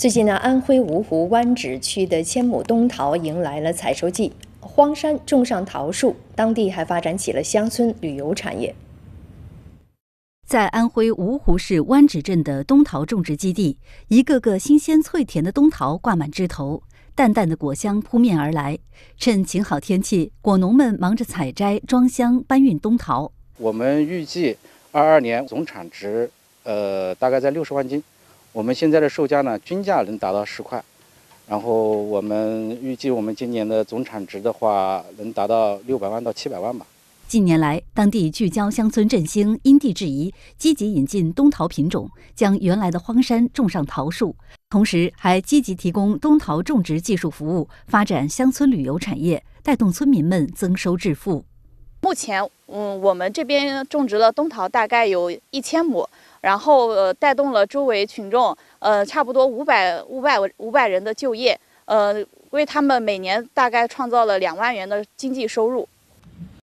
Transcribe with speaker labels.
Speaker 1: 最近呢，安徽芜湖湾沚区的千亩冬桃迎来了采收季。荒山种上桃树，当地还发展起了乡村旅游产业。
Speaker 2: 在安徽芜湖市湾沚镇的冬桃种植基地，一个个新鲜脆甜的冬桃挂满枝头，淡淡的果香扑面而来。趁晴好天气，果农们忙着采摘、装箱、搬运冬桃。
Speaker 3: 我们预计二二年总产值，呃，大概在六十万斤。我们现在的售价呢，均价能达到十块，然后我们预计我们今年的总产值的话，能达到六百万到七百万吧。
Speaker 2: 近年来，当地聚焦乡村振兴，因地制宜，积极引进冬桃品种，将原来的荒山种上桃树，同时还积极提供冬桃种植技术服务，发展乡村旅游产业，带动村民们增收致富。
Speaker 4: 目前，嗯，我们这边种植了冬桃，大概有一千亩，然后带动了周围群众，呃，差不多五百五百五百人的就业，呃，为他们每年大概创造了两万元的经济收入。